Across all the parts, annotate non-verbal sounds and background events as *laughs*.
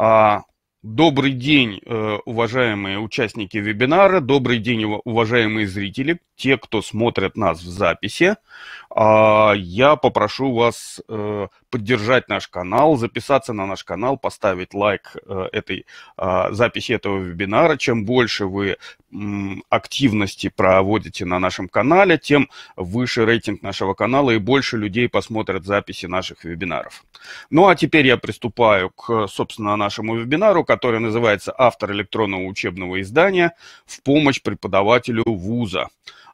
А, добрый день, э, уважаемые участники вебинара, добрый день, уважаемые зрители, те, кто смотрят нас в записи. А, я попрошу вас э, поддержать наш канал, записаться на наш канал, поставить лайк э, этой а, записи этого вебинара. Чем больше вы активности проводите на нашем канале, тем выше рейтинг нашего канала и больше людей посмотрят записи наших вебинаров. Ну а теперь я приступаю к, собственно, нашему вебинару, который называется «Автор электронного учебного издания в помощь преподавателю вуза».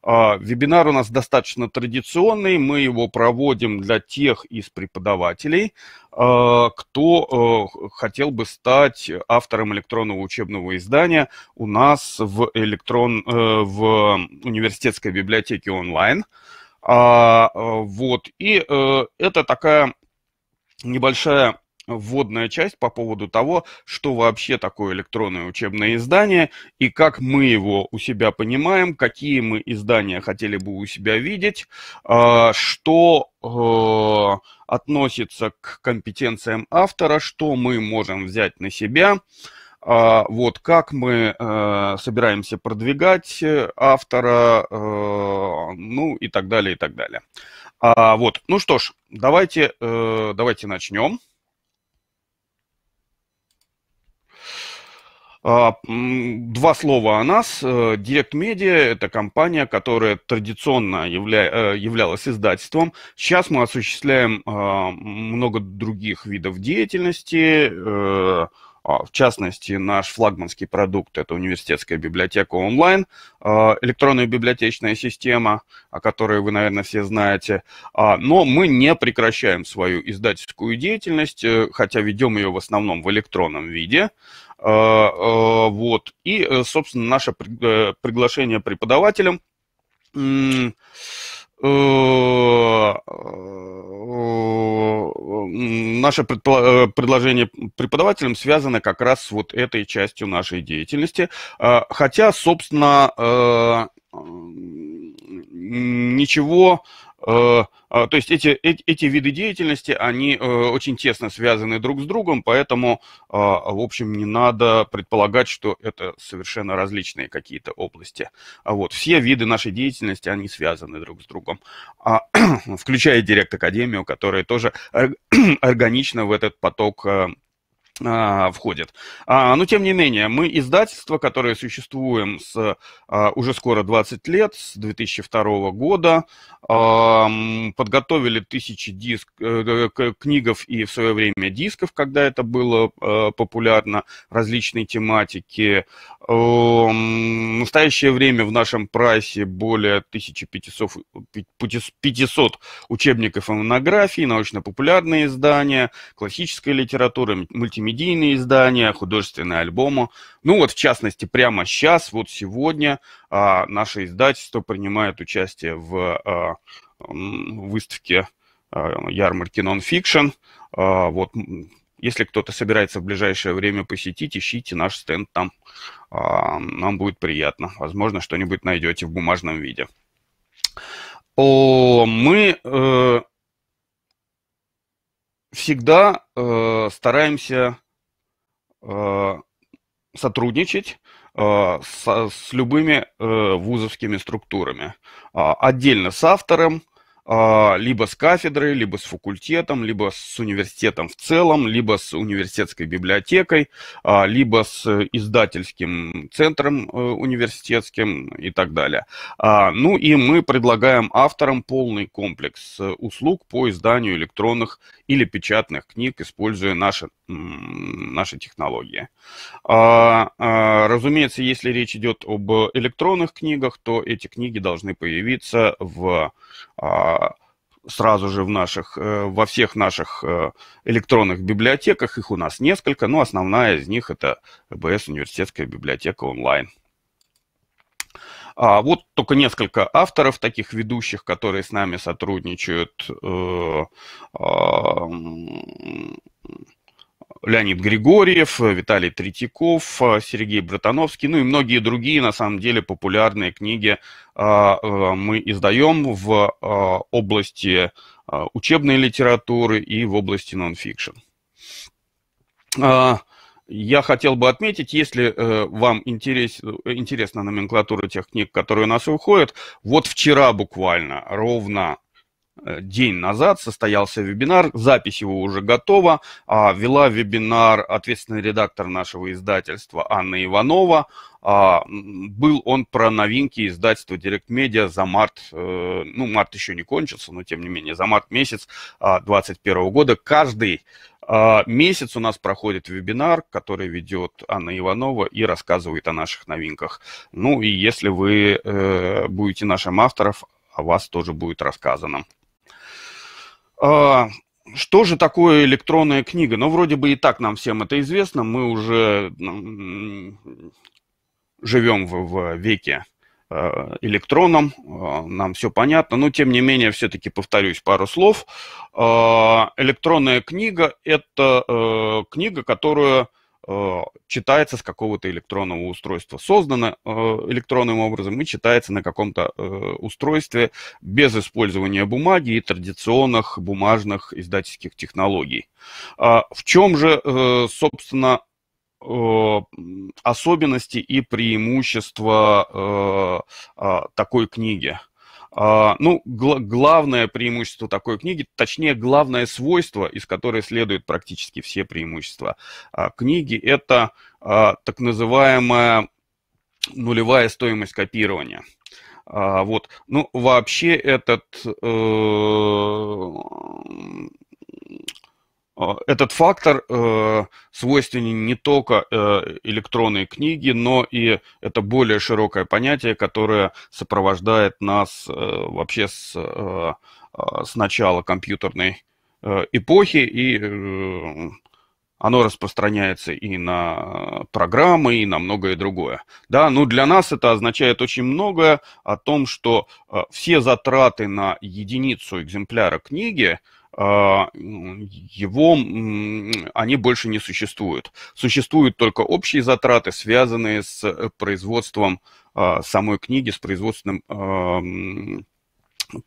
А, вебинар у нас достаточно традиционный, мы его проводим для тех из преподавателей, а, кто э, хотел бы стать автором электронного учебного издания у нас в, электрон, э, в университетской библиотеке онлайн. А, э, вот, и это такая небольшая вводная часть по поводу того, что вообще такое электронное учебное издание и как мы его у себя понимаем, какие мы издания хотели бы у себя видеть, а, что э, относится к компетенциям автора, что мы можем взять на себя, а, вот как мы э, собираемся продвигать э, автора, ну и так далее, и так далее. А, вот, ну что ж, давайте, давайте начнем. А, два слова о нас. Direct э, Media – это компания, которая традиционно явля... Э, являлась издательством. Сейчас мы осуществляем а, много других видов деятельности. Э, а, в частности, наш флагманский продукт – это университетская библиотека онлайн, электронная библиотечная система, о которой вы, наверное, все знаете. Но мы не прекращаем свою издательскую деятельность, хотя ведем ее в основном в электронном виде. А, а, вот. И, э, собственно, наше э, приглашение преподавателям э, наше предложение преподавателям связано как раз с вот этой частью нашей деятельности. А, хотя, собственно, ничего Э, а, то есть эти, эти виды деятельности, они э, очень тесно связаны друг с другом, поэтому, а, в общем, не надо предполагать, что это совершенно различные какие-то области. А вот, все виды нашей деятельности, они связаны друг с другом, *clears throat* включая Директ-Академию, которая тоже *clears throat* органично в этот поток э, а, входит. А, но тем не менее, мы издательство, которое существуем с а, уже скоро 20 лет, с 2002 года, а, подготовили тысячи диск, э, э, книгов и в свое время дисков, когда это было э, популярно, различные тематики. Э, в настоящее время в нашем прайсе более 1500, 500 учебников и монографий, научно-популярные издания, классическая литература, мультимедиа мультимедийные издания, художественные альбомы. Ну вот, в частности, прямо сейчас, вот сегодня, а, наше издательство принимает участие в а, выставке а, ярмарки Nonfiction. А, вот, если кто-то собирается в ближайшее время посетить, ищите наш стенд там. А, нам будет приятно. Возможно, что-нибудь найдете в бумажном виде. О, мы э, всегда э, стараемся э, сотрудничать э, с, с любыми э, вузовскими структурами. Э, отдельно с автором, а, либо с кафедрой, либо с факультетом, либо с университетом в целом, либо с университетской библиотекой, а, либо с издательским центром э, университетским и так далее. А, ну и мы предлагаем авторам полный комплекс э, услуг по изданию электронных или печатных книг, используя наши, наши технологии. Разумеется, если речь идет об электронных книгах, то эти книги должны появиться в сразу же в наших, э, во всех наших э, электронных библиотеках. Их у нас несколько, но основная из них это БС университетская библиотека онлайн. А вот только несколько авторов, таких ведущих, которые с нами сотрудничают. Э, а, Леонид Григорьев, Виталий Третьяков, э, Сергей Братановский, ну и многие другие, на самом деле, популярные книги э, э, мы издаем в области учебной литературы и в области нонфикшн. Я хотел бы отметить, если вам интерес, интересна номенклатура тех книг, которые у нас выходят, вот вчера буквально, ровно Э, день назад состоялся вебинар, запись его уже готова. А Вела вебинар ответственный редактор нашего издательства Анна Иванова. А, был он про новинки издательства Direct Media за март, э, ну, март еще не кончился, но тем не менее, за март месяц 2021 а, года. Каждый а, Месяц у нас проходит вебинар, который ведет Анна Иванова и рассказывает о наших новинках. Ну и если вы э, будете нашим автором, о вас тоже будет рассказано. А, что же такое электронная книга? Ну, вроде бы и так нам всем это известно. Мы уже живем в, в веке а, электроном, а, нам все понятно, но тем не менее, все-таки повторюсь пару слов. Электронная книга – это э, книга, которую Э, читается с какого-то электронного устройства. Создано э, электронным образом и читается на каком-то э, устройстве без использования бумаги и традиционных бумажных издательских технологий. А В чем же, собственно, особенности и преимущества а, такой книги? А, ну, гл- главное преимущество такой книги, точнее, главное свойство, из которой следуют практически все преимущества а, книги, это а, так называемая нулевая стоимость копирования. Вот. Ну, вообще этот э, а, этот фактор э, свойственен не только э, электронной книге, но и это более широкое понятие, которое сопровождает нас э, вообще с, э, а, с начала компьютерной э, эпохи, и э, оно распространяется и на программы, и на многое другое. Да, ну для нас это означает очень многое о том, что э, все затраты на единицу экземпляра книги – а, его, они больше не существуют. Существуют только общие затраты, связанные с э, производством а, самой книги, с производственным а,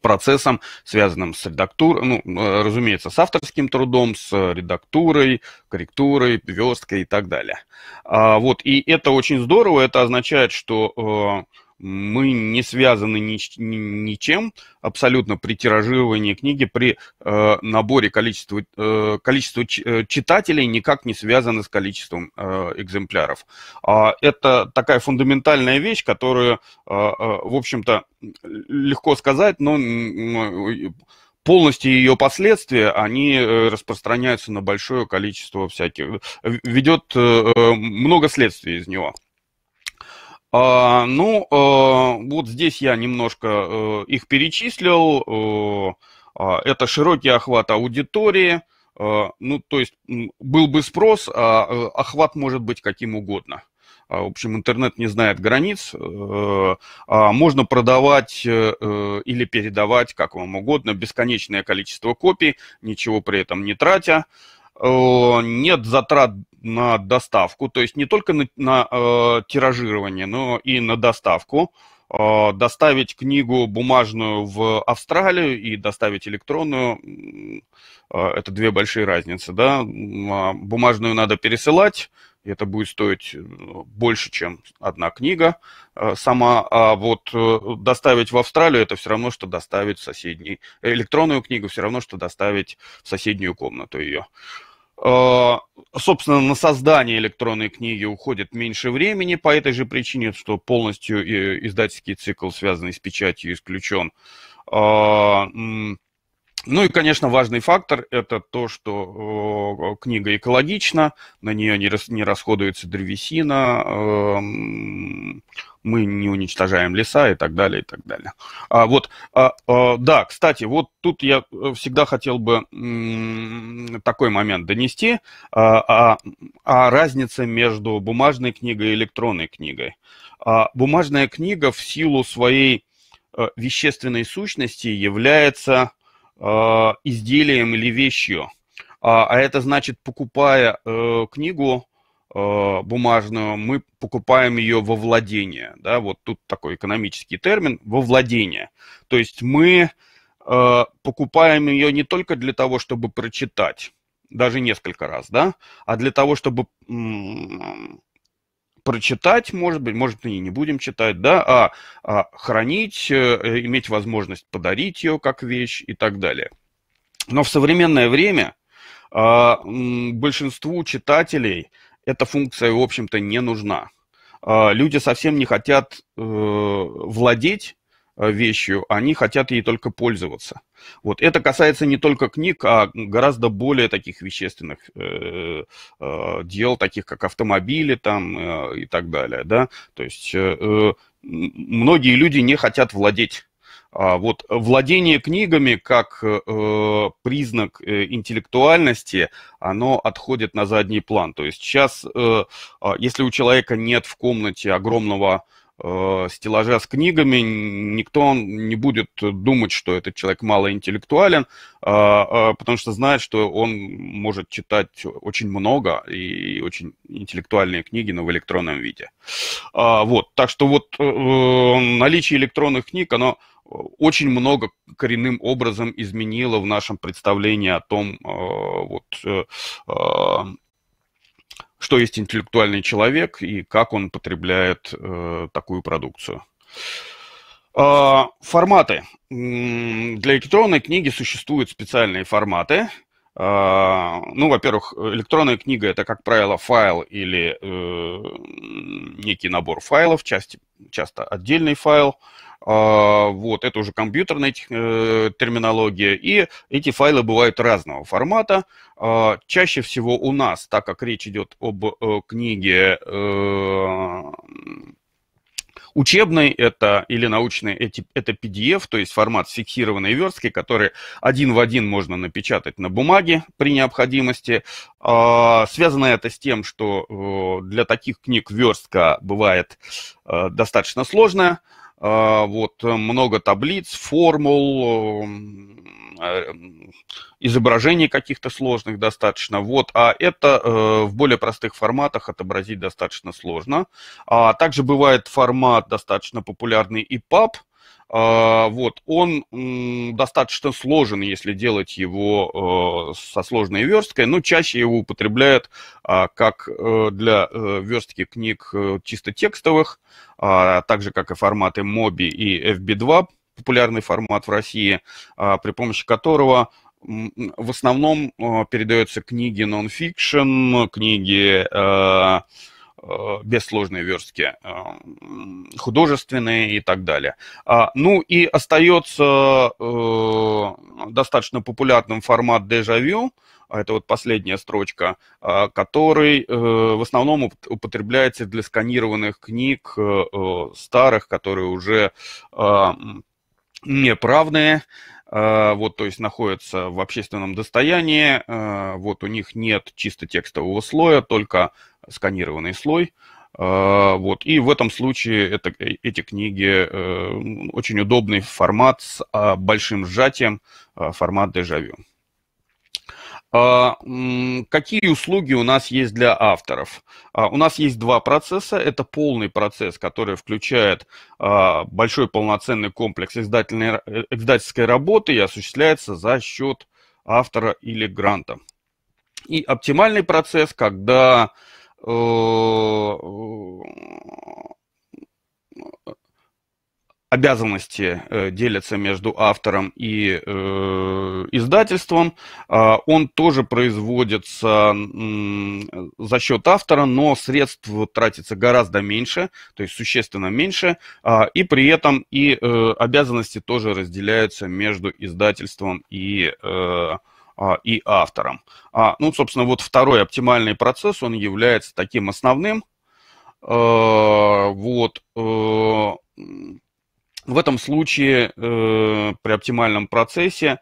процессом, связанным с редактурой, ну, э, разумеется, с авторским трудом, с редактурой, корректурой, версткой и так далее. Вот, и это очень здорово, это означает, что э, мы не связаны ни, ничем абсолютно при тиражировании книги, при э, наборе количества, э, количества э, читателей никак не связаны с количеством э, экземпляров. А, это такая фундаментальная вещь, которую, э, э, в общем-то, легко сказать, но полностью ее последствия, они э, распространяются на большое количество всяких, ведет э, много следствий из него. А, ну, а, вот здесь я немножко э, их перечислил. Э, а, это широкий охват аудитории. Э, ну, то есть был бы спрос, а охват может быть каким угодно. В общем, интернет не знает границ. Можно продавать или передавать, как вам угодно, бесконечное количество копий, ничего при этом не тратя. Э, нет затрат на доставку, то есть не только на, на э, тиражирование, но и на доставку. Э, доставить книгу бумажную в Австралию и доставить электронную э, – это две большие разницы. Да? А бумажную надо пересылать, и это будет стоить э, больше, чем одна книга э, сама. А вот э, доставить в Австралию – это все равно, что доставить в соседний… Электронную книгу все равно, что доставить в соседнюю комнату ее. А, собственно, на создание электронной книги уходит меньше времени по этой же причине, что полностью э, издательский цикл, связанный с печатью, исключен. А, ну и, конечно, важный фактор – это то, что книга экологична, на нее не расходуется древесина, эм, мы не уничтожаем леса и так далее, и так далее. А, вот, а, а, да, кстати, вот тут я э, всегда хотел бы м, такой момент донести а, а, о а разнице между бумажной книгой и электронной книгой. А, бумажная книга в силу своей э, вещественной сущности является а, изделием или вещью. А, а это значит, покупая э, книгу э, бумажную, мы покупаем ее во владение. Да? Вот тут такой экономический термин – во владение. То есть мы э, покупаем ее не только для того, чтобы прочитать, даже несколько раз, да, а для того, чтобы прочитать, может быть, может, и не будем читать, да, а, а хранить, э, иметь возможность подарить ее как вещь и так далее. Но в современное время а, большинству читателей эта функция, в общем-то, не нужна. А, люди совсем не хотят э, владеть Э, вещью, они хотят ей только пользоваться. Вот это касается не только книг, а гораздо более таких вещественных э, э, дел, таких как автомобили там э, и так далее, да. То есть э, э многие люди не хотят владеть. А вот владение книгами как э, признак э, интеллектуальности, оно отходит на задний план. То есть сейчас, э, а, если у человека нет в комнате огромного э, стеллажа с книгами, никто не будет думать, что этот человек малоинтеллектуален, э, э, потому что знает, что он может читать очень много и очень интеллектуальные книги, но в электронном виде. Э, вот, так что вот э, э, наличие электронных книг, оно очень много коренным образом изменило в нашем представлении о том, э, вот, э, э что есть интеллектуальный человек и как он потребляет э, такую продукцию. Э, форматы. Для электронной книги существуют специальные форматы. Э, ну, во-первых, электронная книга это, как правило, файл или э, некий набор файлов, часть, часто отдельный файл. Э, а, вот, это уже компьютерная э, терминология. И эти файлы бывают разного формата. А, чаще всего у нас, так как речь идет об э, книге э, учебной это или научной это PDF, то есть формат с фиксированной верстки, который один в один можно напечатать на бумаге при необходимости. А, связано это с тем, что для таких книг верстка бывает достаточно сложная. А, вот э, много таблиц, формул, э, изображений каких-то сложных достаточно. Вот, а это э, в более простых форматах отобразить достаточно сложно. А также бывает формат достаточно популярный и EPUB, а, вот, он достаточно сложен, если делать его э, со сложной версткой, но чаще его употребляют а, как э, для э, верстки книг чисто текстовых, а, так же, как и форматы MOBI и FB2, популярный формат в России, при помощи которого в основном передаются книги нон-фикшн, книги Э, без сложной верстки, э, художественные и так далее. А, ну и остается э, достаточно популярным формат дежавю, это вот последняя строчка, который в основном употребляется для сканированных книг старых, которые уже неправные, вот, то есть находятся в общественном достоянии, вот у них нет чисто текстового слоя, только сканированный слой. А, вот. И в этом случае это, э, эти книги э, очень удобный формат с а, большим сжатием, а, формат дежавю. Какие услуги у нас есть для авторов? У нас есть два процесса. Это полный процесс, который включает большой полноценный комплекс э, издательской работы и осуществляется за счет автора или гранта. И оптимальный процесс, когда Э, обязанности э, делятся между автором и э, издательством. А, он тоже производится за счет автора, но средств тратится гораздо меньше, то есть существенно меньше, а, и при этом и обязанности тоже разделяются между издательством и автором а, и автором. А, ну, собственно, вот второй оптимальный процесс, он является таким основным. Э, вот. Э, в этом случае э, при оптимальном процессе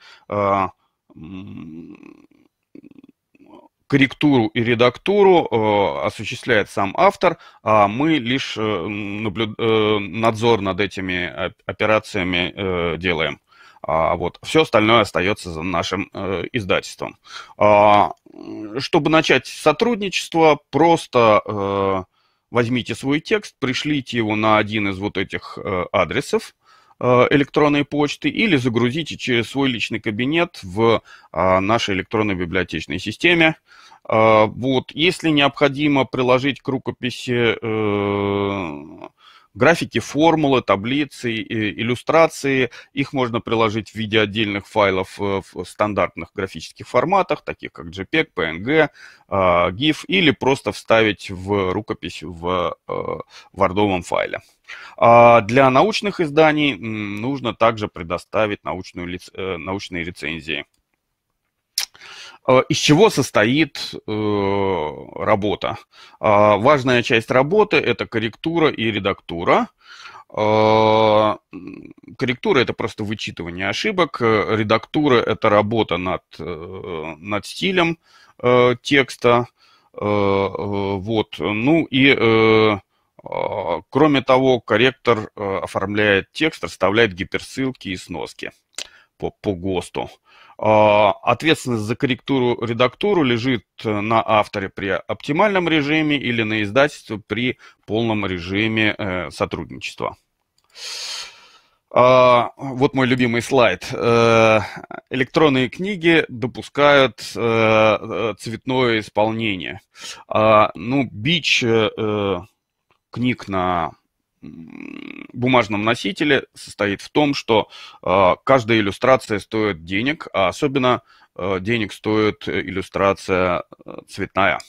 корректуру и редактуру э, осуществляет сам автор, а мы лишь э, наблюд... э, надзор над этими операциями э, делаем. А вот все остальное остается за нашим э, издательством. А, чтобы начать сотрудничество, просто э, возьмите свой текст, пришлите его на один из вот этих э, адресов э, электронной почты или загрузите через свой личный кабинет в э, нашей электронной библиотечной системе. Э, вот, если необходимо приложить к рукописи э, Графики, формулы, таблицы, иллюстрации, их можно приложить в виде отдельных файлов э, в стандартных графических форматах, таких как JPEG, PNG, э, GIF, или просто вставить в рукопись в э, вардовом файле. А для научных изданий нужно также предоставить научную, научные рецензии. А, из чего состоит э, работа? Э, важная часть работы – это корректура и редактура. Э, корректура – это просто вычитывание ошибок, редактура – это работа над, э, над стилем э, текста. Э, вот. Ну и Кроме того, корректор оформляет текст, расставляет гиперссылки и сноски по, по ГОСТу. А, ответственность за корректуру редактуру лежит э, на авторе при оптимальном режиме или на издательстве при полном режиме э, сотрудничества. А, вот мой любимый слайд. Э, электронные книги допускают цветное исполнение. А, ну, бич книг на бумажном носителе состоит в том, что э, каждая иллюстрация стоит денег, а особенно э, денег стоит э, иллюстрация э, цветная.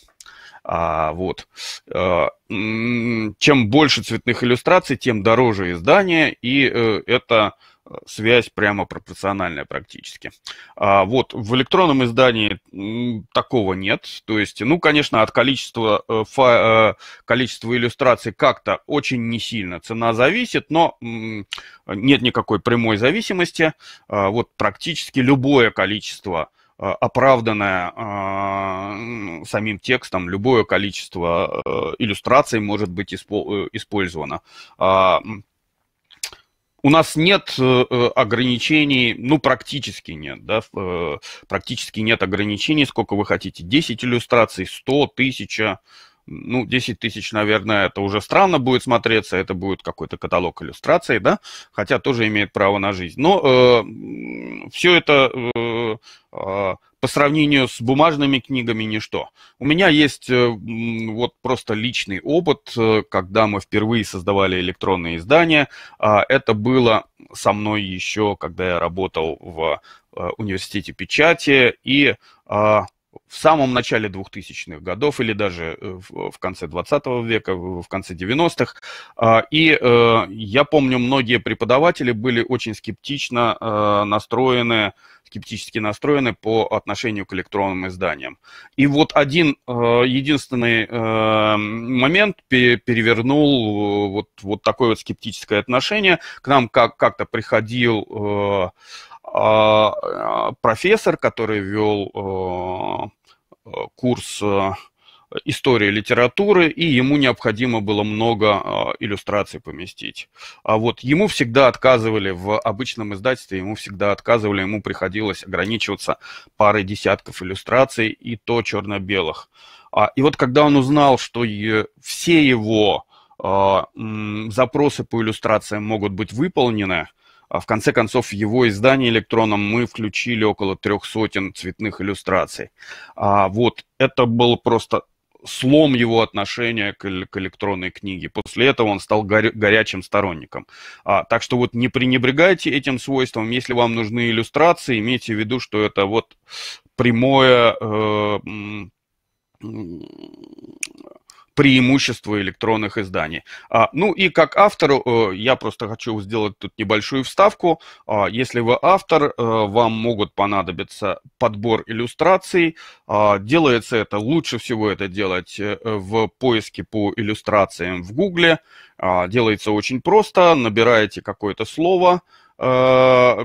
А, вот. Э, чем больше цветных иллюстраций, тем дороже издание, и э, это связь прямо пропорциональная практически. А вот в электронном издании такого нет. То есть, ну, конечно, от количества, э, фа, э, количества иллюстраций как-то очень не сильно цена зависит, но нет никакой прямой зависимости. А, вот практически любое количество э, оправданное э, самим текстом, любое количество э, иллюстраций может быть использовано. А, у нас нет э, э, ограничений, ну, практически нет, да, э, практически нет ограничений, сколько вы хотите, 10 иллюстраций, 100, 1000, ну, 10 тысяч, наверное, это уже странно будет смотреться, это будет какой-то каталог иллюстраций, да, хотя тоже имеет право на жизнь. Но э, все это э, э, по сравнению с бумажными книгами ничто. У меня есть э, вот просто личный опыт, э, когда мы впервые создавали электронные издания. Э, это было со мной еще, когда я работал в э, университете печати, и а, в самом начале 2000-х годов или даже э, в конце 20 века, в конце 90-х. А, и э, я помню, многие преподаватели были очень скептично э, настроены, скептически настроены по отношению к электронным изданиям. И вот один единственный момент перевернул вот, вот такое вот скептическое отношение. К нам как-то приходил а, а, профессор, который вел э, э, курс э, истории литературы, и ему необходимо было много иллюстраций поместить. А вот ему всегда отказывали в обычном издательстве, ему всегда отказывали, ему приходилось ограничиваться парой десятков иллюстраций, и то черно-белых. А, и вот когда он узнал, что все его запросы по иллюстрациям могут быть выполнены, а в конце концов, в его издании электроном мы включили около трех сотен цветных иллюстраций. А вот это был просто слом его отношения к, к электронной книге. После этого он стал горя горячим сторонником. А, так что вот не пренебрегайте этим свойством. Если вам нужны иллюстрации, имейте в виду, что это вот прямое... Э, преимущества электронных изданий. А, ну и как автору э, я просто хочу сделать тут небольшую вставку. А, если вы автор, э, вам могут понадобиться подбор иллюстраций. А, делается это, лучше всего это делать э, в поиске по иллюстрациям в Гугле. Делается очень просто. Набираете какое-то слово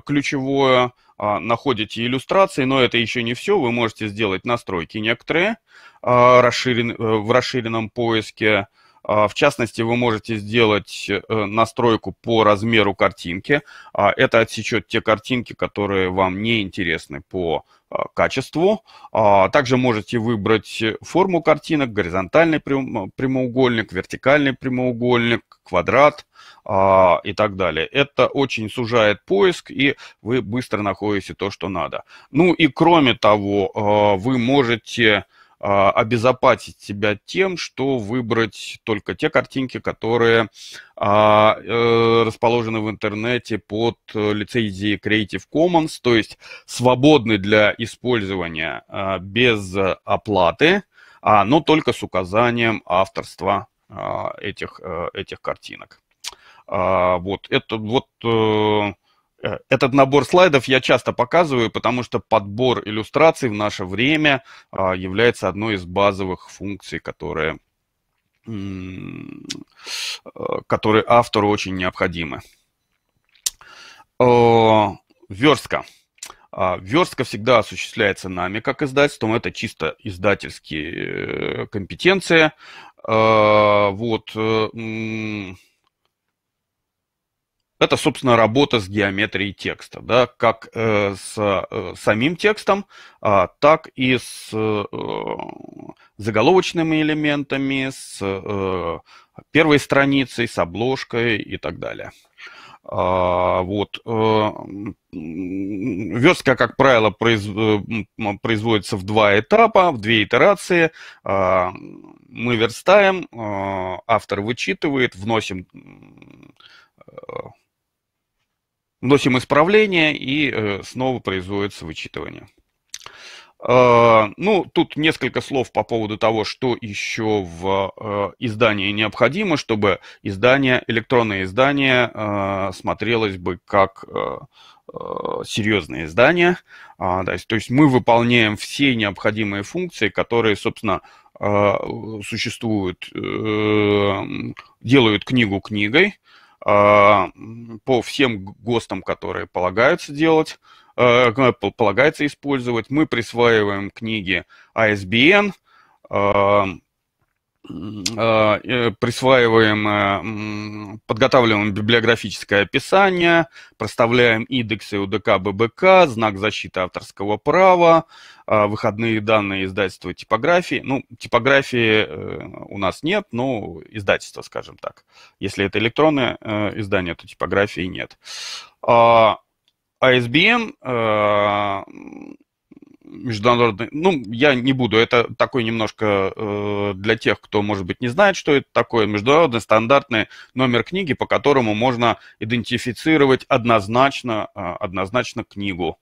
ключевое, а, находите иллюстрации, но это еще не все. Вы можете сделать настройки некоторые а, расширен, э, в расширенном поиске, а, в частности, вы можете сделать э, настройку по размеру картинки. А, это отсечет те картинки, которые вам не интересны по а, качеству. Также можете выбрать форму картинок, горизонтальный э, прямоугольник, вертикальный прямоугольник, квадрат и так далее. Это очень сужает поиск, и вы быстро находите то, что надо. Ну и кроме того, вы можете... А, обезопасить себя тем, что выбрать только те картинки, которые а, э, расположены в интернете под э, лицензией Creative Commons, то есть свободны для использования а, без оплаты, но только с указанием авторства этих, э, этих картинок. Вот, это вот Э, этот набор слайдов я часто показываю, потому что подбор иллюстраций в наше время а, является одной из базовых функций, которые, э, которые автору очень необходимы. Э, верстка. А, верстка всегда осуществляется нами как издательством, это чисто издательские компетенции. Вот это, собственно, работа с геометрией текста, да, как э, с э, самим текстом, а, так и с э, заголовочными элементами, с э, первой страницей, с обложкой и так далее. А, вот. Э, Верстка, как правило, произ... Э, производится в два этапа, в две итерации. А, мы верстаем, а, автор вычитывает, вносим э, вносим исправление и э, снова производится вычитывание. А, ну, тут несколько слов по поводу того, что еще в э, издании необходимо, чтобы издание, электронное издание э, смотрелось бы как серьезное издание. А, то есть мы выполняем все необходимые функции, которые, собственно, существуют, делают книгу книгой, а, по всем ГОСТам, которые полагаются делать, а, полагается использовать. Мы присваиваем книги ISBN, а а, присваиваем, э, подготавливаем библиографическое описание, проставляем индексы УДК, ББК, знак защиты авторского права, а, выходные данные издательства типографии. Ну, типографии э, у нас нет, но издательства, скажем так. Если это электронное э, издание, то типографии нет. ISBN а, международный, ну, я не буду, это такой немножко э, для тех, кто, может быть, не знает, что это такое, международный стандартный номер книги, по которому можно идентифицировать однозначно, э, однозначно книгу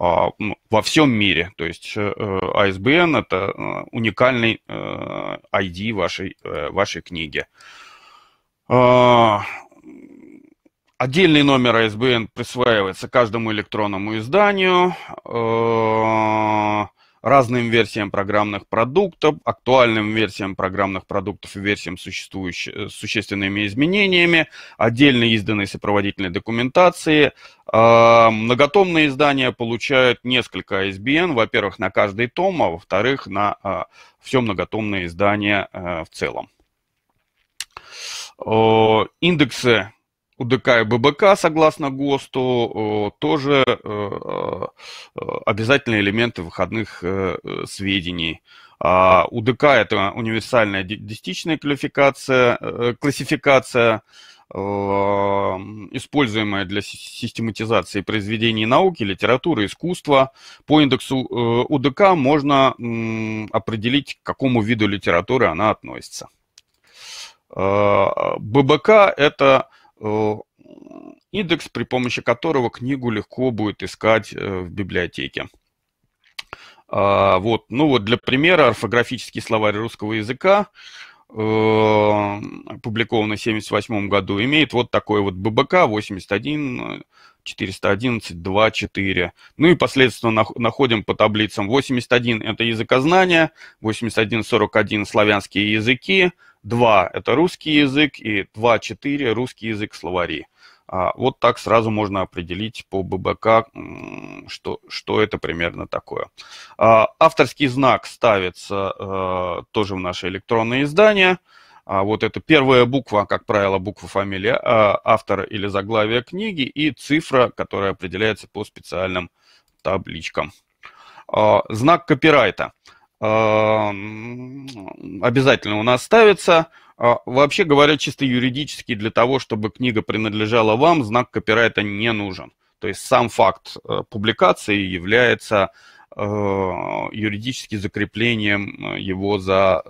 э, ну, во всем мире. То есть э, ISBN а – это э, уникальный э, ID вашей, э, вашей книги. Э, Отдельный номер ISBN присваивается каждому электронному изданию, э, разным версиям программных продуктов, актуальным версиям программных продуктов и версиям с э, существенными изменениями, отдельно изданной сопроводительной документации. Э, многотомные издания получают несколько ISBN, во-первых, на каждый том, а во-вторых, на все многотомное издание в целом. Индексы УДК и ББК, согласно ГОСТу, э, тоже э, э, обязательные элементы выходных сведений. А УДК – это универсальная десятичная классификация, классификация используемая для систематизации произведений науки, литературы, искусства. По индексу УДК можно определить, к какому виду литературы она относится. ББК – это Э, индекс, при помощи которого книгу легко будет искать э, в библиотеке. А, вот, ну вот для примера орфографический словарь русского языка Э, опубликованный в 1978 году, имеет вот такой вот ББК 81 411 2 4. Ну и последственно находим по таблицам 81 – это языкознание, 81 41 – славянские языки, 2 – это русский язык и 2 4 – русский язык словари. А вот так сразу можно определить по ББК, что, что это примерно такое. А, авторский знак ставится э, тоже в наше электронное издание. А вот это первая буква, как правило, буква фамилия автора или заглавия книги и цифра, которая определяется по специальным табличкам. Знак копирайта обязательно у нас ставится – а, вообще говоря, чисто юридически, для того, чтобы книга принадлежала вам, знак копирайта не нужен. То есть сам факт э, публикации является э, юридически закреплением э, его за,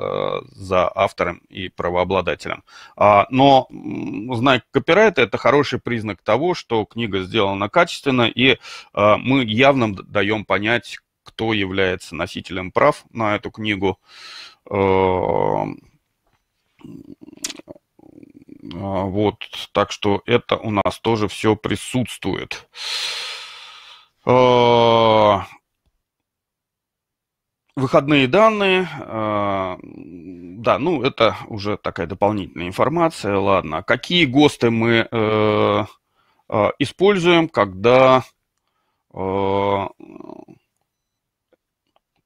за автором и правообладателем. А, но знак копирайта – это хороший признак того, что книга сделана качественно, и мы явно даем понять, кто является носителем прав на эту книгу. А, вот, так что это у нас тоже все присутствует. А, выходные данные, а, да, ну это уже такая дополнительная информация, ладно. Какие ГОСТы мы э, э, используем, когда э,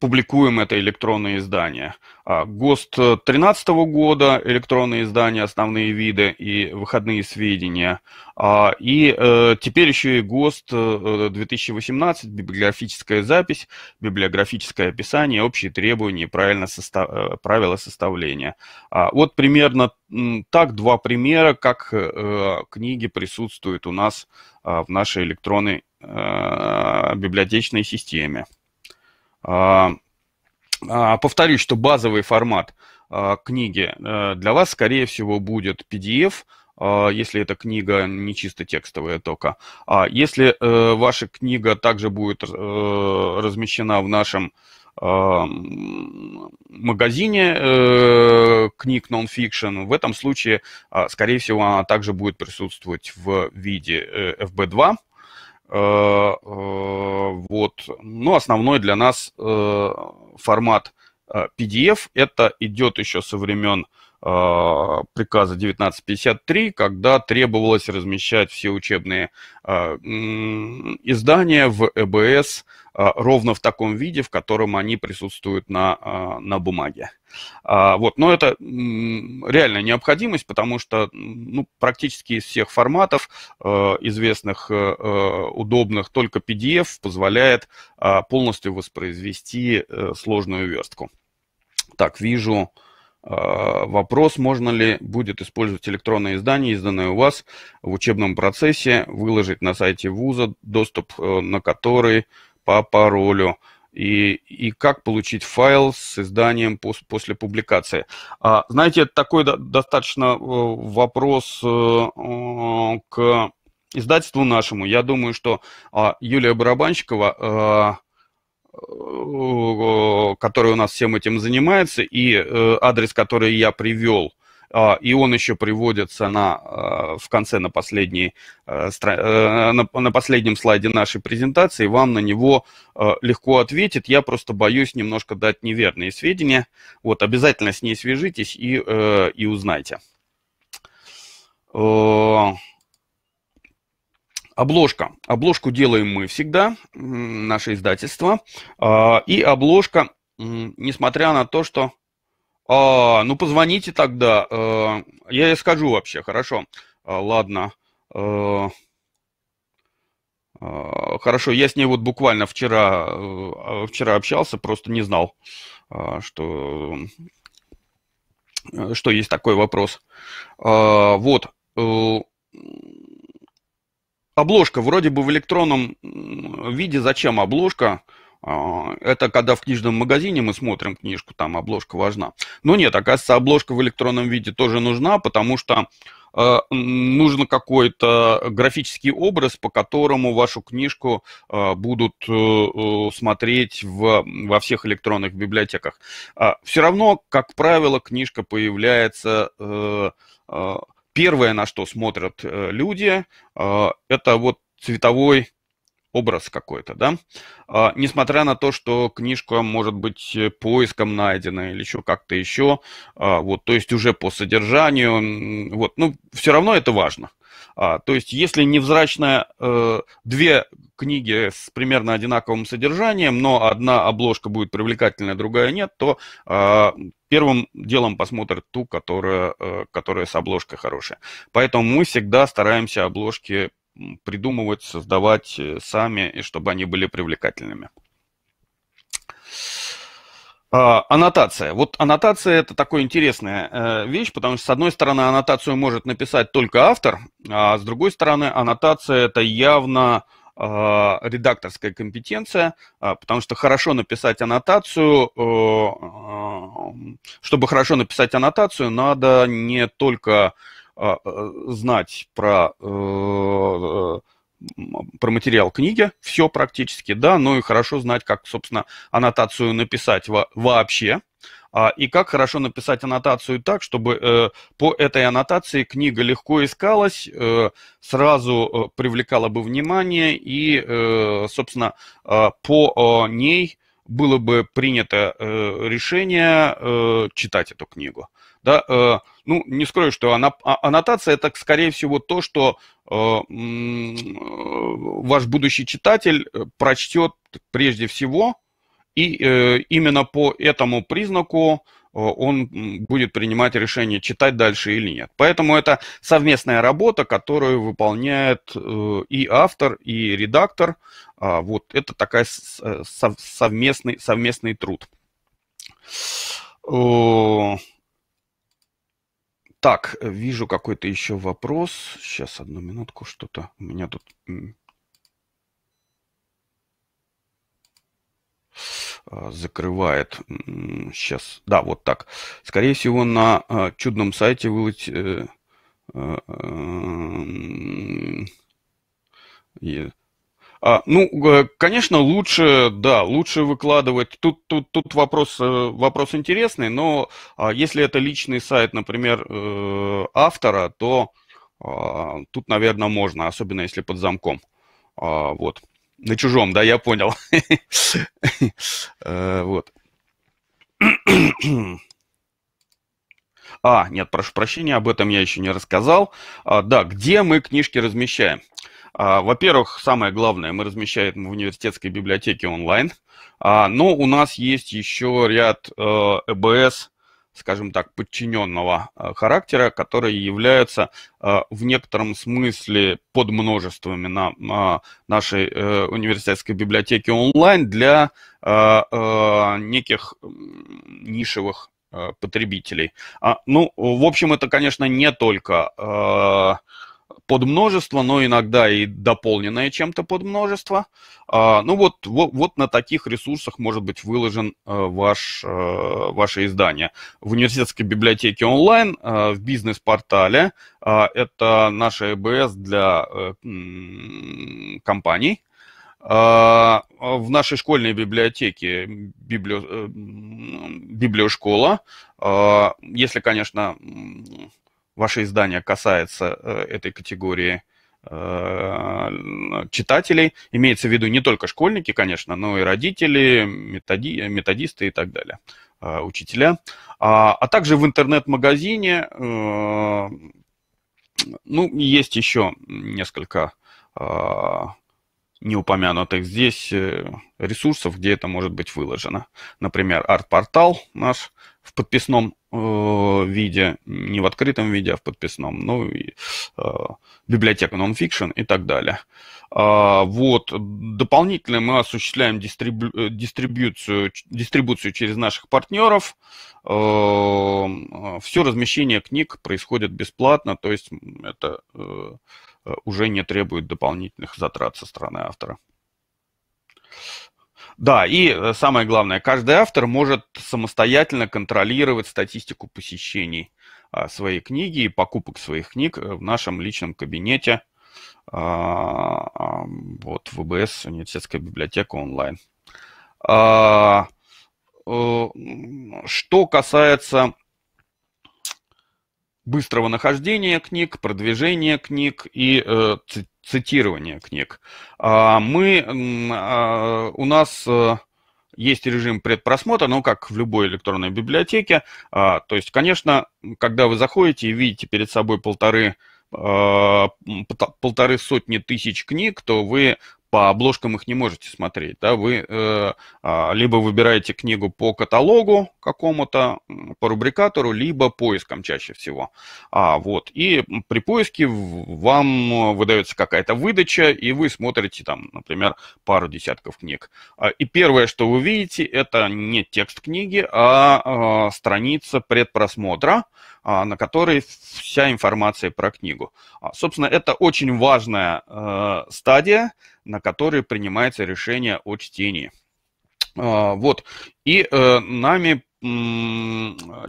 публикуем это электронное издание. А, ГОСТ 2013 э, года, электронные издания, основные виды и выходные сведения. А, и э, теперь еще и ГОСТ 2018, э, библиографическая запись, библиографическое описание, общие требования и правильно состав... правила составления. А, вот примерно так два примера, как книги присутствуют у нас в нашей электронной библиотечной системе. А, а, повторюсь, что базовый формат а, книги э, для вас, скорее всего, будет PDF, если эта книга не чисто текстовая только. А если э, ваша книга также будет э, размещена в нашем магазине книг нонфикшн, в этом случае, скорее всего, она также будет присутствовать в виде FB2. Э, э, вот. Но основной для нас э, формат PDF это идет еще со времен а, приказа 1953, когда требовалось размещать все учебные а, издания в ЭБС а, ровно в таком виде, в котором они присутствуют на, на бумаге. Вот. Но это реальная необходимость, потому что ну, практически из всех форматов известных, э, э, удобных, только PDF позволяет полностью воспроизвести э, сложную верстку. Так, вижу... А, вопрос, можно ли будет использовать электронное издание, изданное у вас в учебном процессе, выложить на сайте вуза, доступ э, на который по паролю, и, и как получить файл с изданием пос, после публикации. А, знаете, это такой до, достаточно э, вопрос э, э, к издательству нашему. Я думаю, что э, Юлия Барабанщикова... Э, Э, который у нас всем этим занимается, и э, адрес, который я привел, а, и он еще приводится на, э, в конце, на, последней, на, на последнем слайде нашей презентации, вам на него легко ответит. Я просто боюсь немножко дать неверные сведения. Вот, обязательно с ней свяжитесь и, и узнайте. Обложка. Обложку делаем мы всегда, наше издательство. А, и обложка, несмотря на то, что... А, ну, позвоните тогда. Э, я скажу вообще, хорошо. А, ладно. Э, а, хорошо, я с ней вот буквально вчера, э, вчера общался, просто не знал, что, что есть такой вопрос. Вот Обложка. Вроде бы в электронном виде зачем обложка? А, это когда в книжном магазине мы смотрим книжку, там обложка важна. Но нет, оказывается, обложка в электронном виде тоже нужна, потому что э, нужен какой-то графический образ, по которому вашу книжку э, будут э, э смотреть в, во всех электронных библиотеках. Э, а, все равно, как правило, книжка появляется... Э, э, Первое, на что смотрят э, люди, э, это вот цветовой образ какой-то, да. А, несмотря на то, что книжка может быть э, поиском найдена или еще как-то еще, а, вот, то есть уже по содержанию, вот, ну, все равно это важно. А, то есть если невзрачная, две книги с примерно одинаковым содержанием, но одна обложка будет привлекательная, другая нет, то первым делом посмотрят ту, которая, э, которая с обложкой хорошая. Поэтому мы всегда стараемся обложки придумывать, создавать э, сами, и чтобы они были привлекательными. А, аннотация. Вот аннотация – это такая интересная э, вещь, потому что, с одной стороны, аннотацию может написать только автор, а с другой стороны, аннотация – это явно а, редакторская компетенция, а, потому что хорошо написать аннотацию, э, чтобы хорошо написать аннотацию, надо не только а, э, знать про, э, про материал книги, все практически, да, но и хорошо знать, как, собственно, аннотацию написать вообще, а и как хорошо написать аннотацию так, чтобы э, по этой аннотации книга легко искалась, э, сразу э, привлекала бы внимание и, собственно, по ней было бы принято э, решение э, читать эту книгу. Да, э, ну, не скрою, что ана, а, аннотация это, скорее всего, то, что э, ваш будущий читатель прочтет прежде всего, и э, именно по этому признаку э, он будет принимать решение, читать дальше или нет. Поэтому это совместная работа, которую выполняет э, и автор, и редактор. А, вот это такой совместный, совместный труд. Так, вижу какой-то еще вопрос. Сейчас, одну минутку, что-то у меня тут А, закрывает сейчас. Да, вот так. Скорее всего, на а, чудном сайте вылить... Э, э, э, а, ну, конечно, лучше, да, лучше выкладывать. Тут, тут, тут вопрос, вопрос интересный, но а, если это личный сайт, например, автора, то тут, наверное, можно, особенно если под замком. Вот. На чужом, да, я понял. *laughs* Э, вот. А, нет, прошу прощения, об этом я еще не рассказал. А, да, где мы книжки размещаем? А, во-первых, самое главное, мы размещаем в университетской библиотеке онлайн, а, но у нас есть еще ряд э, ЭБС скажем так, подчиненного э, характера, которые являются э, в некотором смысле под множествами на нашей э, университетской библиотеке онлайн для неких нишевых потребителей. А, ну, в общем, это, конечно, не только подмножество, но иногда и дополненное чем-то подмножество. А, ну вот, вот, вот на таких ресурсах может быть выложен э, ваш, э, ваше издание. В университетской библиотеке онлайн, э, в бизнес-портале. Это наша ЭБС для компаний. А, в нашей школьной библиотеке библио, библиошкола, если, конечно, ваше издание касается э, этой категории э, читателей. Имеется в виду не только школьники, конечно, но и родители, методи, методисты и так далее, э, учителя. А, а также в интернет-магазине, ну, есть еще несколько неупомянутых здесь ресурсов, где это может быть выложено. Например, арт-портал наш в подписном Э, виде, не в открытом виде, а в подписном, ну, и, э, библиотека nonfiction и так далее. А, вот, дополнительно мы осуществляем дистрибу э, дистрибуцию, дистрибуцию через наших партнеров. Э, э все размещение книг происходит бесплатно, то есть это э, уже не требует дополнительных затрат со стороны автора. Да, и э, самое главное, каждый автор может самостоятельно контролировать статистику посещений а, своей книги и покупок своих книг э, в нашем личном кабинете а, а, вот, ВБС, университетская библиотека онлайн. Э, что касается быстрого нахождения книг, продвижения книг и цитирования книг. А, мы, а, у нас э, есть режим предпросмотра, но ну, как в любой электронной библиотеке. А, то есть, конечно, когда вы заходите и видите перед собой полторы полторы сотни тысяч книг, то вы по обложкам их не можете смотреть. Да? Вы э, а, либо выбираете книгу по каталогу какому-то, по рубрикатору, либо поиском чаще всего. А, вот. И при поиске вам выдается какая-то выдача, и вы смотрите там, например, пару десятков книг. А, и первое, что вы видите, это не текст книги, а э, страница предпросмотра, а, на которой вся информация про книгу. А, собственно, это очень важная э, стадия, на которой принимается решение о чтении. А, вот. И э, нами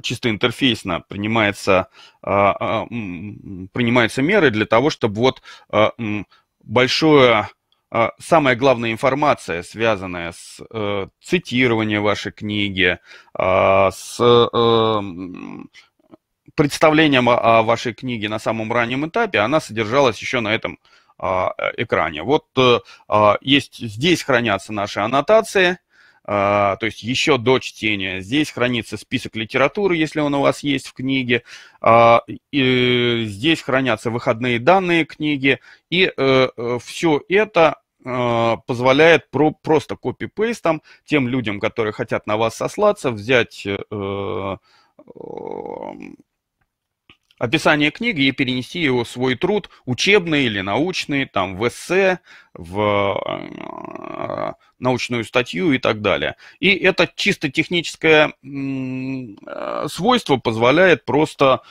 чисто интерфейсно принимается, принимаются меры для того, чтобы вот э, большое самая главная информация, связанная с э, цитированием вашей книги, э, с э, представлением о, о вашей книге на самом раннем этапе, она содержалась еще на этом а, э, экране. Вот э, а, есть здесь хранятся наши аннотации, а, то есть еще до чтения. Здесь хранится список литературы, если он у вас есть в книге. И э, здесь хранятся выходные данные книги. И все это позволяет про, просто копипейстом тем людям, которые хотят на вас сослаться, взять описание книги и перенести его свой труд, учебный или научный, там, в эссе, в э, э, научную статью и так далее. И это чисто техническое э, свойство позволяет просто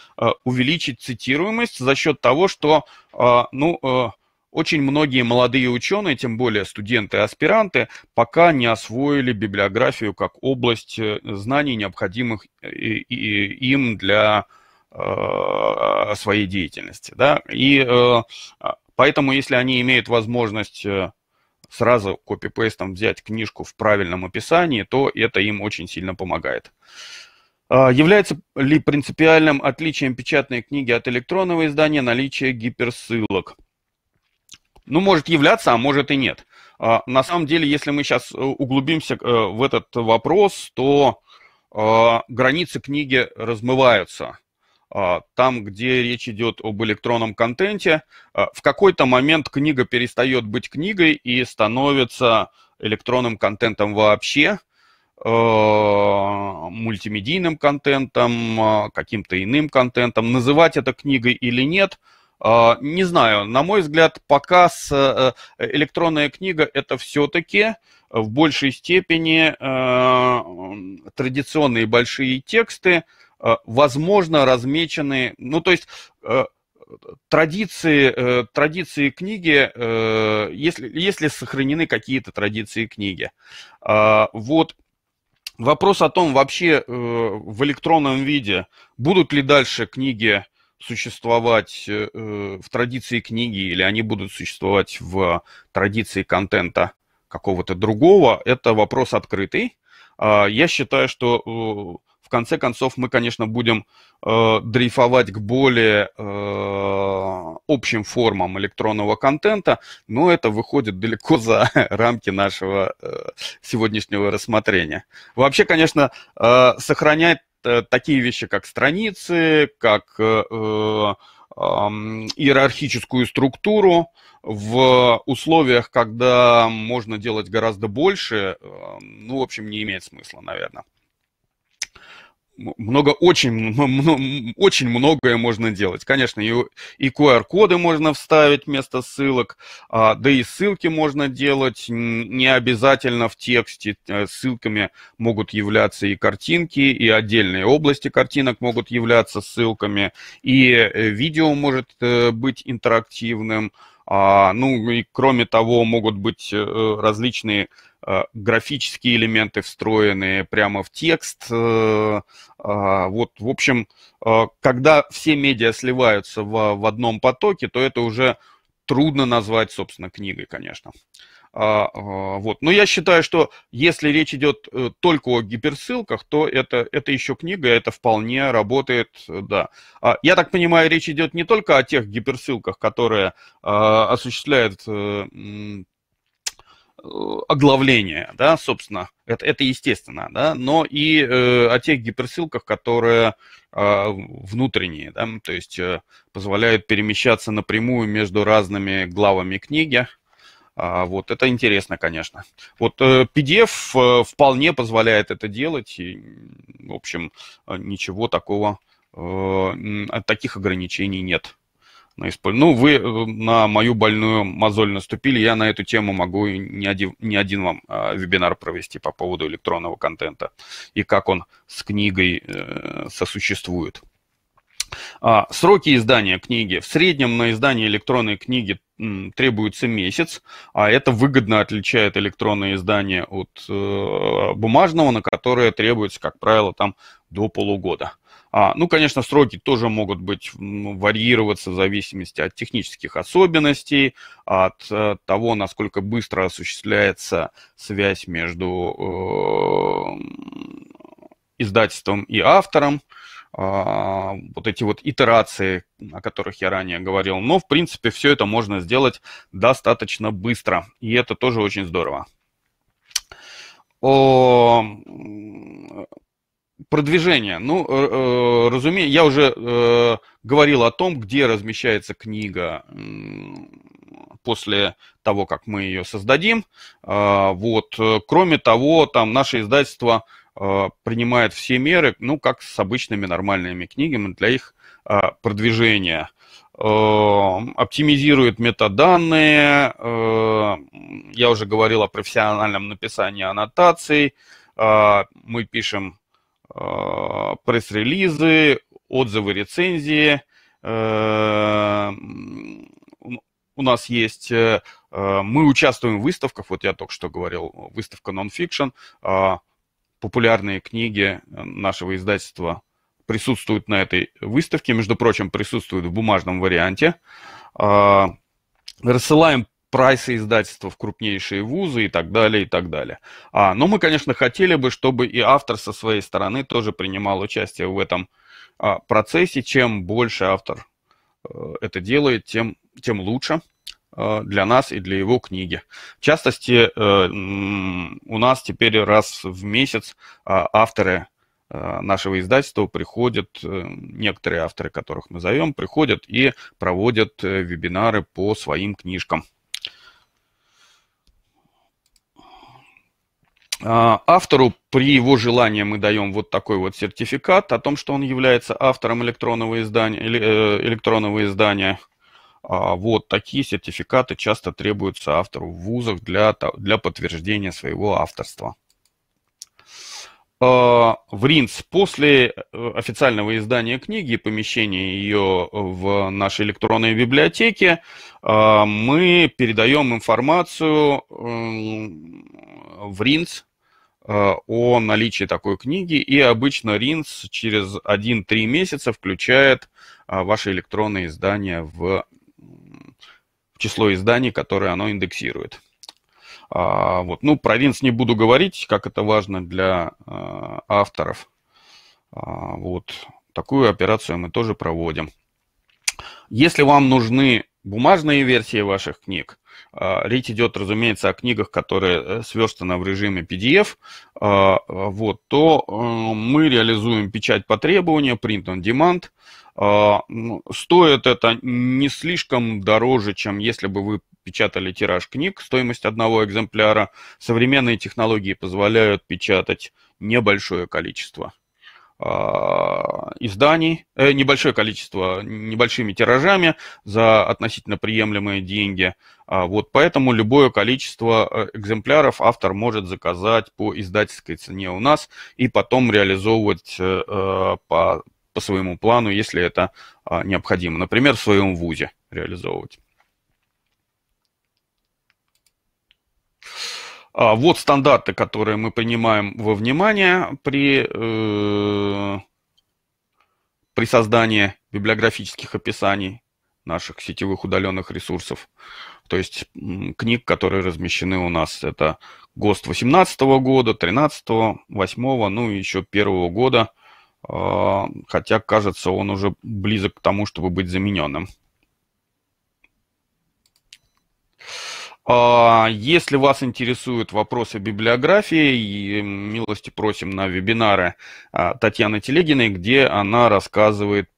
увеличить цитируемость за счет того, что, ну, очень многие молодые ученые, тем более студенты и аспиранты, пока не освоили библиографию как область знаний, необходимых им для Э, своей деятельности. Да? И э, а, поэтому, если они имеют возможность э, сразу копипейстом взять книжку в правильном описании, то это им очень сильно помогает. А, является ли принципиальным отличием печатной книги от электронного издания наличие гиперссылок? Ну, может являться, а может и нет. А, на самом деле, если мы сейчас углубимся в этот вопрос, то границы книги размываются – а, там, где речь идет об электронном контенте, а, в какой-то момент книга перестает быть книгой и становится электронным контентом вообще, а, мультимедийным контентом, каким-то иным контентом. Называть это книгой или нет, не знаю. На мой взгляд, пока э, э, электронная книга – это все-таки э, в большей степени традиционные большие тексты, Э, возможно, размечены, ну, то есть э, традиции, э, традиции книги, если, если сохранены какие-то традиции книги. А, вот вопрос о том вообще в электронном виде, будут ли дальше книги существовать в традиции книги или они будут существовать в традиции контента какого-то другого, это вопрос открытый. А, я считаю, что конце концов мы, конечно, будем э, дрейфовать к более э, общим формам электронного контента, но это выходит далеко за *laughs* рамки нашего э, сегодняшнего рассмотрения. Вообще, конечно, э, сохранять э, такие вещи, как страницы, как... Э, э иерархическую структуру в условиях, когда можно делать гораздо больше, э, ну, в общем, не имеет смысла, наверное много, очень, очень многое можно делать. Конечно, и, и QR-коды можно вставить вместо ссылок, а, да и ссылки можно делать не обязательно в тексте. Э, ссылками могут являться и картинки, и отдельные области картинок могут являться ссылками, и э, видео может э, быть интерактивным. А, ну и кроме того, могут быть э, различные э, графические элементы встроенные прямо в текст. Э, а, вот, в общем, когда все медиа сливаются в, в одном потоке, то это уже трудно назвать, собственно, книгой, конечно. А, а, вот. Но я считаю, что если речь идет э, только о гиперссылках, то это, это еще книга, это вполне работает, э, да. А, я так понимаю, речь идет не только о тех гиперссылках, которые а, осуществляют э, оглавление, да, собственно, это, это естественно, да, но и э, о тех гиперссылках, которые э, внутренние, да, то есть э, позволяют перемещаться напрямую между разными главами книги, а, вот, это интересно, конечно. Вот э, PDF э, вполне позволяет это делать, и, в общем, э, ничего такого, таких ограничений нет. Ну, вы на мою больную мозоль наступили, я на эту тему могу не один, не один вам а, вебинар провести по поводу электронного контента и как он с книгой сосуществует. А, сроки издания книги. В среднем на издание электронной книги требуется месяц, а это выгодно отличает электронное издание от э, бумажного, на которое требуется, как правило, там до полугода. А, ну, конечно, сроки тоже могут быть варьироваться в зависимости от технических особенностей, от э, того, насколько быстро осуществляется связь между э, издательством и автором. Э, а, вот эти вот итерации, о которых я ранее говорил. Но, в принципе, все это можно сделать достаточно быстро, и это тоже очень здорово. О, продвижение. Ну, э, разуме, я уже э, говорил о том, где размещается книга после того, как мы ее создадим. А, вот. Э, кроме того, там наше издательство а, принимает все меры, ну, как с обычными нормальными книгами для их а, продвижения. Эм, оптимизирует метаданные, э, я уже говорил о профессиональном написании аннотаций, а, мы пишем пресс-релизы, отзывы, рецензии, эм, у нас есть, э, э, мы участвуем в выставках, вот я только что говорил, выставка Nonfiction, популярные книги э, нашего издательства присутствуют на этой выставке. Между прочим, присутствуют в бумажном варианте. А, рассылаем прайсы издательства в крупнейшие вузы и так далее, и так далее. А, но мы, конечно, хотели бы, чтобы и автор со своей стороны тоже принимал участие в этом а, процессе. Чем больше автор а, это делает, тем, тем лучше. Э, для нас и для его книги. В частности, э, у нас теперь раз в месяц а, авторы э, нашего издательства приходят, некоторые авторы, которых мы зовем, приходят и проводят вебинары по своим книжкам. А, автору при его желании мы даем вот такой вот сертификат о том, что он является автором электронного издания, электронного издания а, вот такие сертификаты часто требуются автору в вузах для, для подтверждения своего авторства. А, в РИНС после э, официального издания книги и помещения ее в нашей электронной библиотеке а, мы передаем информацию эм, в РИНС э, о наличии такой книги, и обычно РИНС через 1-3 месяца включает ваше электронное издание в число изданий, которые оно индексирует. А, вот. Ну, про Винс не буду говорить, как это важно для а, авторов. А, вот. Такую операцию мы тоже проводим. Если вам нужны бумажные версии ваших книг, а, речь идет, разумеется, о книгах, которые э, сверстаны в режиме PDF, а, вот, то э, мы реализуем печать по требованию, print on demand, а, ну, стоит это не слишком дороже, чем если бы вы печатали тираж книг, стоимость одного экземпляра. Современные технологии позволяют печатать небольшое количество а, изданий, э, небольшое количество, небольшими тиражами за относительно приемлемые деньги. А вот поэтому любое количество э, экземпляров автор может заказать по издательской цене у нас и потом реализовывать э, по по своему плану, если это а, необходимо. Например, в своем ВУЗе реализовывать. А, вот стандарты, которые мы принимаем во внимание при, э, при создании библиографических описаний наших сетевых удаленных ресурсов. То есть книг, которые размещены у нас, это ГОСТ 18 года, 13, 8, ну и еще 1 года а, хотя, кажется, он уже близок к тому, чтобы быть замененным. А, если вас интересуют вопросы библиографии, милости просим на вебинары а, Татьяны Телегиной, где она рассказывает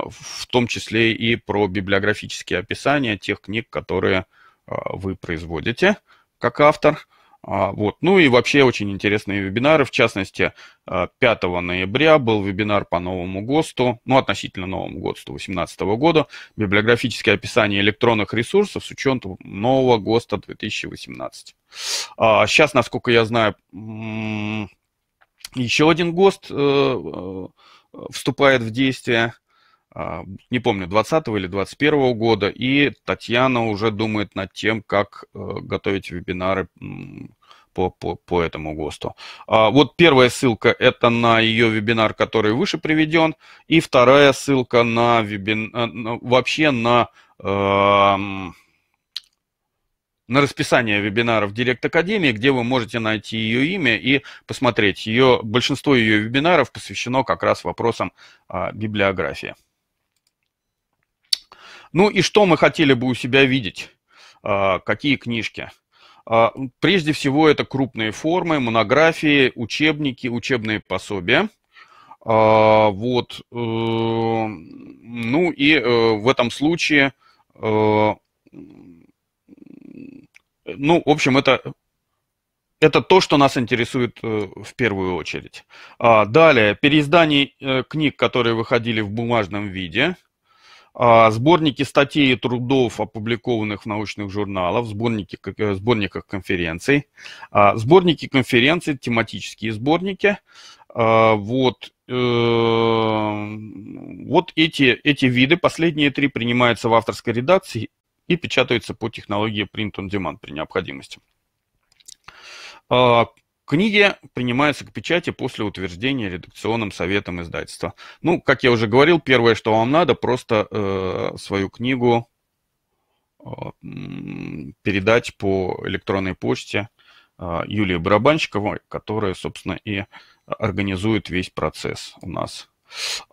в том числе и про библиографические описания тех книг, которые вы производите как автор. А, вот. Ну и вообще очень интересные вебинары. В частности, 5 а, ноября был вебинар по Новому ГОСТу, ну, относительно Новому ГОСТу 2018 года, библиографическое описание электронных ресурсов с учетом Нового ГОСТа 2018. А, сейчас, насколько я знаю, еще один ГОСТ э, э, вступает в действие, не помню, 20 или 21 года, и Татьяна уже думает над тем, как э, готовить вебинары по, по, по этому ГОСТу. А, вот первая ссылка – это на ее вебинар, который выше приведен, и вторая ссылка на вебинар, э, ну, вообще на, э, на расписание вебинаров Директ Академии, где вы можете найти ее имя и посмотреть. Ее, большинство ее вебинаров посвящено как раз вопросам э, библиографии. Ну и что мы хотели бы у себя видеть? А, какие книжки? А, прежде всего, это крупные формы, монографии, учебники, учебные пособия. А, вот. Э, ну и э, в этом случае, э, ну, в общем, это это то, что нас интересует в первую очередь. А, далее, переиздание книг, которые выходили в бумажном виде. А, сборники статей и трудов, опубликованных в научных журналах, сборники, э, сборниках конференций, а, сборники конференций, тематические сборники. А, вот, э, вот эти, эти виды, последние три, принимаются в авторской редакции и печатаются по технологии Print on Demand при необходимости. Книги принимаются к печати после утверждения редакционным советом издательства. Ну, как я уже говорил, первое, что вам надо, просто э, свою книгу э, передать по электронной почте э, Юлии Барабанщиковой, которая, собственно, и организует весь процесс у нас.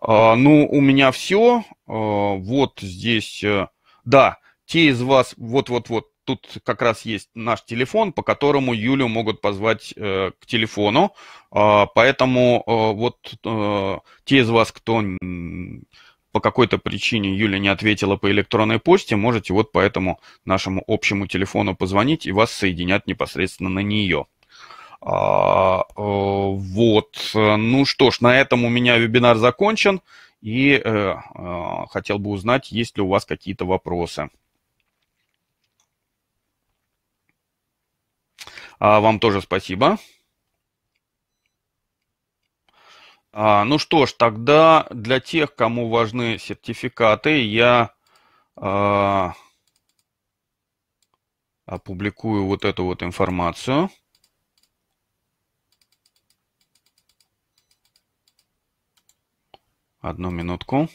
Э, ну, у меня все. Э, вот здесь, э, да, те из вас, вот-вот-вот, тут как раз есть наш телефон, по которому Юлю могут позвать э, к телефону. Э, поэтому э, вот э, те из вас, кто по какой-то причине Юля не ответила по электронной почте, можете вот по этому нашему общему телефону позвонить и вас соединят непосредственно на нее. А, э, вот, ну что ж, на этом у меня вебинар закончен, и э, э, хотел бы узнать, есть ли у вас какие-то вопросы. А, вам тоже спасибо. А, ну что ж, тогда для тех, кому важны сертификаты, я а, опубликую вот эту вот информацию. Одну минутку.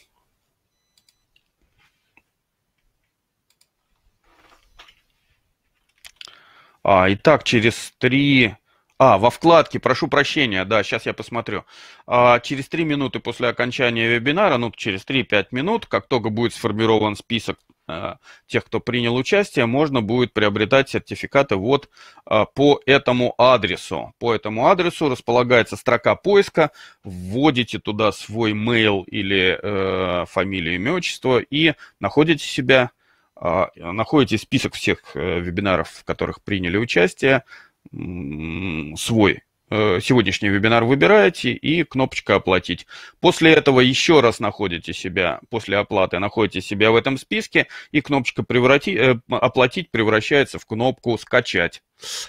А, итак, через три... А, во вкладке, прошу прощения, да, сейчас я посмотрю. А, через три минуты после окончания вебинара, ну, через 3-5 минут, как только будет сформирован список а, тех, кто принял участие, можно будет приобретать сертификаты вот а, по этому адресу. По этому адресу располагается строка поиска, вводите туда свой mail или э, фамилию, имя, отчество и находите себя а, э, находите список всех э, вебинаров, в которых приняли участие, свой э, сегодняшний вебинар выбираете и кнопочка «Оплатить». После этого еще раз находите себя, после оплаты находите себя в этом списке, и кнопочка преврати, «Оплатить» превращается в кнопку «Скачать».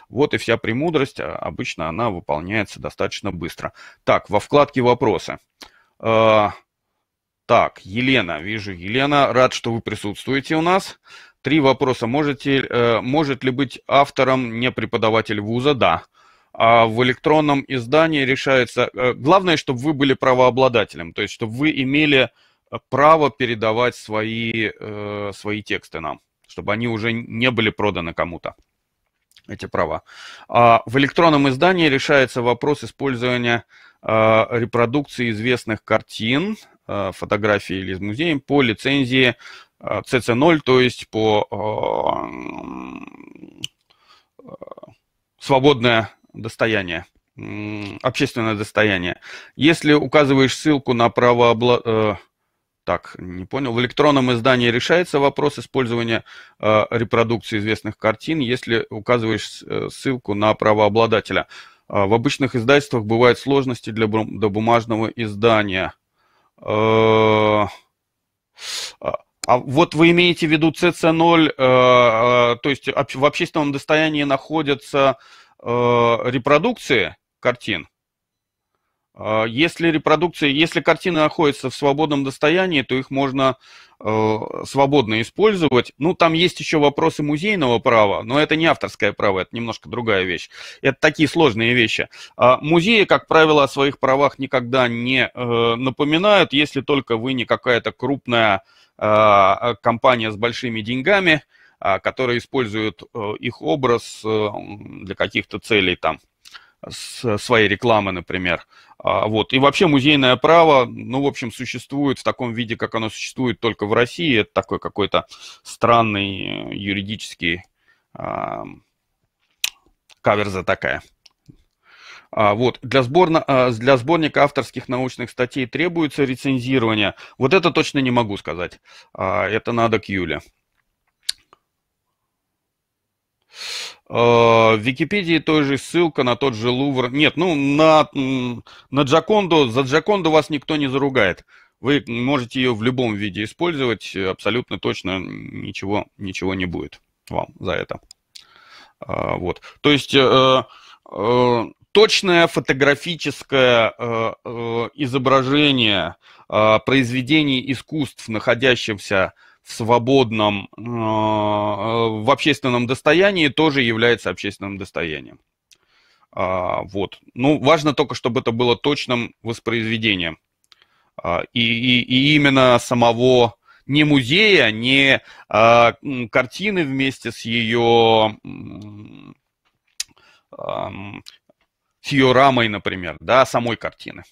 Вот и вся премудрость. А, обычно она выполняется достаточно быстро. Так, во вкладке «Вопросы». А, так, Елена, вижу, Елена, рад, что вы присутствуете у нас. Три вопроса. Можете, э, может ли быть автором не преподаватель вуза? Да. А в электронном издании решается... Э, главное, чтобы вы были правообладателем, то есть чтобы вы имели э, право передавать свои, э, свои тексты нам, чтобы они уже не были проданы кому-то, эти права. А в электронном издании решается вопрос использования э, репродукции известных картин – Э, фотографии или из музея по лицензии CC0, э, то есть по э, свободное достояние общественное достояние. Если указываешь ссылку на правообла... Так, не понял. В электронном издании решается вопрос использования э, репродукции известных картин, если указываешь ссылку на правообладателя. В обычных издательствах бывают сложности для бум до бумажного издания. Э, а, а вот вы имеете в виду CC0, э, э, то есть в общественном достоянии находятся репродукции картин? А, если репродукции, если картины находятся в свободном достоянии, то их можно э, свободно использовать. Ну, там есть еще вопросы музейного права, но это не авторское право, это немножко другая вещь. Это такие сложные вещи. А музеи, как правило, о своих правах никогда не э, напоминают, если только вы не какая-то крупная э, компания с большими деньгами, э, которая использует э, их образ э, для каких-то целей там – с своей рекламы, например. А, вот. И вообще музейное право, ну, в общем, существует в таком виде, как оно существует только в России. Это такой какой-то странный э, юридический э, а, каверза такая. А, вот. Для, сборна, для сборника авторских научных статей требуется рецензирование. Вот это точно не могу сказать. Это надо к Юле. А, в Википедии той же ссылка на тот же Лувр. Нет, ну на, на Джаконду, за Джаконду вас никто не заругает. Вы можете ее в любом виде использовать, э, абсолютно точно ничего, ничего не будет вам за это. А, вот. То есть э, э, точное фотографическое э, изображение э, произведений искусств, находящихся в свободном, э, в общественном достоянии тоже является общественным достоянием. А, вот. Ну, важно только, чтобы это было точным воспроизведением. А, и, и, и именно самого не музея, не а, картины вместе с ее с ее рамой, например, да, самой картины.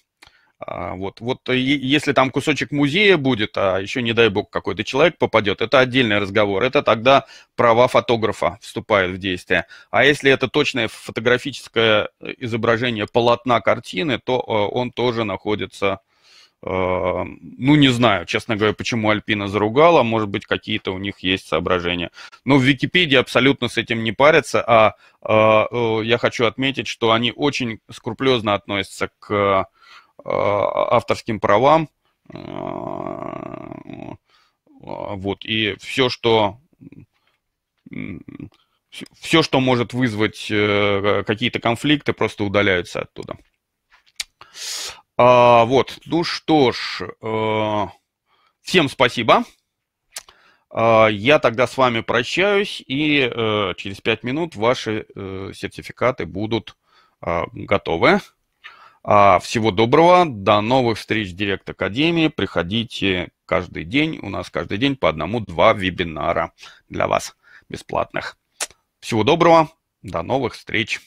А, вот, вот э, если там кусочек музея будет, а еще, не дай бог, какой-то человек попадет, это отдельный разговор. Это тогда права фотографа вступают в действие. А если это точное фотографическое э, изображение полотна картины, то э, он тоже находится... Ну, не знаю, честно говоря, почему Альпина заругала, может быть, какие-то у них есть соображения. Но в Википедии абсолютно с этим не парятся, а я хочу отметить, что они очень скрупулезно относятся к а, авторским правам. А, вот, и все, что все, что может вызвать э, какие-то конфликты, просто удаляются оттуда. А, вот, ну что ж, э, всем спасибо. А, я тогда с вами прощаюсь, и э, через 5 минут ваши сертификаты будут готовы. А всего доброго, до новых встреч в Директ Академии. Приходите каждый день, у нас каждый день по одному-два вебинара для вас бесплатных. Всего доброго, до новых встреч.